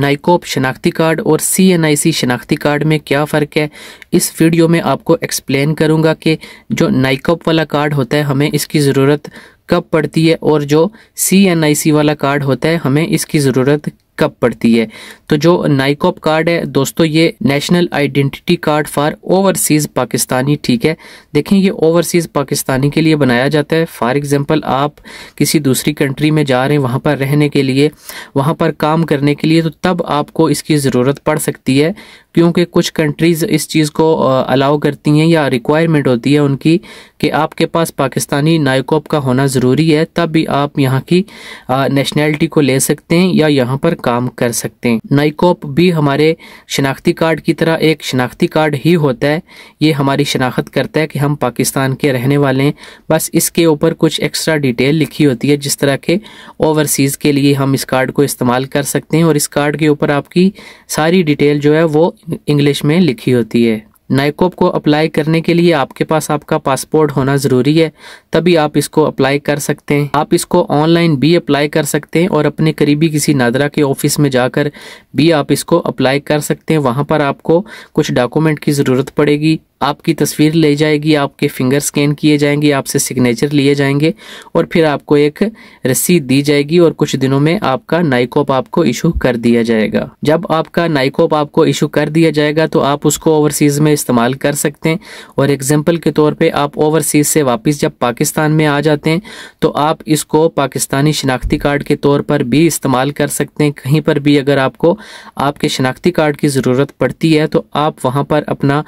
नाइकोप शनाख्ती card और C N शनाख्ती card में क्या फ़र्क है इस वीडियो में आपको एक्सप्लेन करूँगा कि जो नाइकोप वाला कार्ड होता है हमें इसकी ज़रूरत कब पड़ती है और जो सी वाला कार्ड होता है हमें इसकी ज़रूरत कब पड़ती है तो जो नाइकॉप कार्ड है दोस्तों ये national identity card for overseas Pakistani ठीक है देखें ये ओवरसीज पाकिस्तानी के लिए बनाया जाता है फॉर एग्जांपल आप किसी दूसरी कंट्री में जा रहे हैं वहाँ पर रहने के लिए वहाँ पर काम करने के लिए तो तब आपको इसकी ज़रूरत पड़ सकती है क्योंकि कुछ कंट्रीज़ इस चीज़ को अलाउ करती हैं या रिक्वायरमेंट होती है उनकी कि आपके पास पाकिस्तानी नाइकॉप का होना ज़रूरी है तब भी आप यहाँ की नेशनैलिटी को ले सकते हैं या यहाँ पर काम कर सकते हैं नाइकोप भी हमारे शनाख्ती कार्ड की तरह एक शनाख्ती कार्ड ही होता है ये हमारी शनाख्त करता है कि हम पाकिस्तान के रहने वाले हैं बस इसके ऊपर कुछ एक्स्ट्रा डिटेल लिखी होती है जिस तरह के ओवरसीज़ के लिए हम इस कार्ड को इस्तेमाल कर सकते हैं और इस कार्ड के ऊपर आपकी सारी डिटेल जो है वो इंग्लिश में लिखी होती है नाइकोप को अप्लाई करने के लिए आपके पास आपका पासपोर्ट होना ज़रूरी है तभी आप इसको अप्लाई कर सकते हैं आप इसको ऑनलाइन भी अप्लाई कर सकते हैं और अपने करीबी किसी नादरा के ऑफिस में जाकर भी आप इसको अप्लाई कर सकते हैं वहाँ पर आपको कुछ डॉक्यूमेंट की ज़रूरत पड़ेगी आपकी तस्वीर ले जाएगी आपके फिंगर स्कैन किए जाएंगे आपसे सिग्नेचर लिए जाएंगे और फिर आपको एक रसीद दी जाएगी और कुछ दिनों में आपका नाइकोप आपको इशू कर दिया जाएगा जब आपका नाइकोप आपको इशू कर दिया जाएगा तो आप उसको ओवरसीज में इस्तेमाल कर सकते हैं और एग्जाम्पल के तौर पर आप ओवरसीज से वापस जब पाकिस्तान में आ जाते हैं तो आप इसको पाकिस्तानी शनाख्ती कार्ड के तौर पर भी इस्तेमाल कर सकते हैं कहीं पर भी अगर आपको आपके शनाख्ती कार्ड की ज़रूरत पड़ती है तो आप वहाँ पर अपना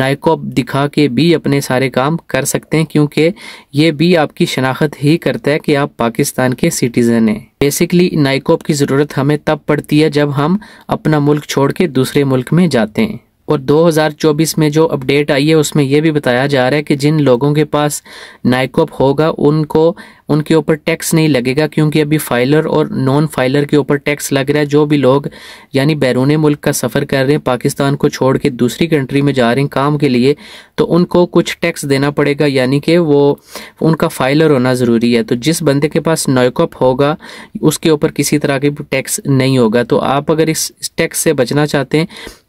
नाइकोप आप दिखा के भी अपने सारे काम कर सकते हैं क्योंकि ये भी आपकी शनाख्त ही करता है कि आप पाकिस्तान के सिटीज़न हैं बेसिकली नाइकोप की ज़रूरत हमें तब पड़ती है जब हम अपना मुल्क छोड़ के दूसरे मुल्क में जाते हैं और 2024 में जो अपडेट आई है उसमें यह भी बताया जा रहा है कि जिन लोगों के पास नाइकोप होगा उनको उनके ऊपर टैक्स नहीं लगेगा क्योंकि अभी फाइलर और नॉन फाइलर के ऊपर टैक्स लग रहा है जो भी लोग यानी बैरून मुल्क का सफ़र कर रहे हैं पाकिस्तान को छोड़ के दूसरी कंट्री में जा रहे हैं काम के लिए तो उनको कुछ टैक्स देना पड़ेगा यानी कि वो उनका फाइलर होना ज़रूरी है तो जिस बंदे के पास नाइकोप होगा उसके ऊपर किसी तरह के टैक्स नहीं होगा तो आप अगर इस टैक्स से बचना चाहते हैं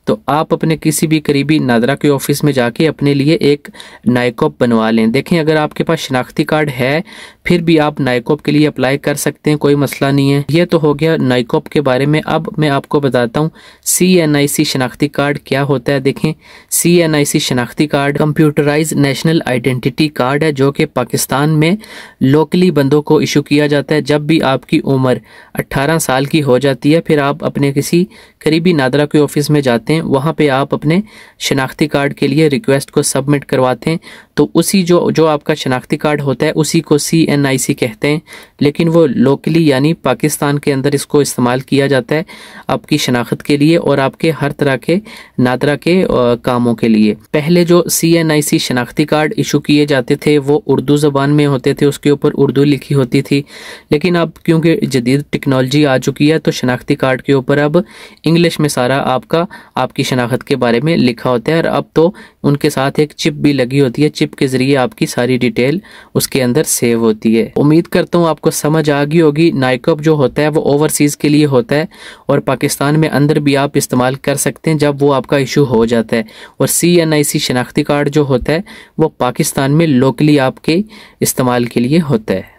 तो आप अपने किसी भी करीबी नादरा के ऑफिस में जाके अपने लिए एक नाइकॉप बनवा लें देखें अगर आपके पास शनाख्ती कार्ड है फिर भी आप नाइकोप के लिए अप्लाई कर सकते हैं कोई मसला नहीं है ये तो हो गया नाइकोप के बारे में अब मैं आपको बताता हूँ सी एन आई सी शनाख्ती कार्ड क्या होता है देखें सी एन आई सी शनाख्ती card computerized national identity card है जो कि पाकिस्तान में लोकली बंदों को इशू किया जाता है जब भी आपकी उम्र अट्ठारह साल की हो जाती है फिर आप अपने किसी करीबी नादरा के ऑफिस में जाते हैं वहाँ पे आप अपने शनाख्ती कार्ड के लिए रिक्वेस्ट को सबमिट करवाते हैं तो उसी जो जो आपका शनाख्ती कार्ड होता है उसी को सी एन एन कहते हैं लेकिन वो लोकली यानी पाकिस्तान के अंदर इसको इस्तेमाल किया जाता है आपकी शनाख्त के लिए और आपके हर तरह के नादरा के कामों के लिए पहले जो सी एन आई सी शनाख्ती कार्ड इशू किए जाते थे वो उर्दू ज़बान में होते थे उसके ऊपर उर्दू लिखी होती थी लेकिन अब क्योंकि जदीद टेक्नोलॉजी आ चुकी है तो शनाख्ती कार्ड के ऊपर अब इंग्लिश में सारा आपका आपकी शनाख्त के बारे में लिखा होता है और अब तो उनके साथ एक चिप भी लगी होती है चिप के ज़रिए आपकी सारी डिटेल उसके अंदर सेव होती होती है उम्मीद करता हूँ आपको समझ आ गई होगी नाइकअप जो होता है वो ओवरसीज़ के लिए होता है और पाकिस्तान में अंदर भी आप इस्तेमाल कर सकते हैं जब वो आपका इशू हो जाता है और सी एन आई सी शनाख्ती कार्ड जो होता है वो पाकिस्तान में लोकली आपके इस्तेमाल के लिए होता है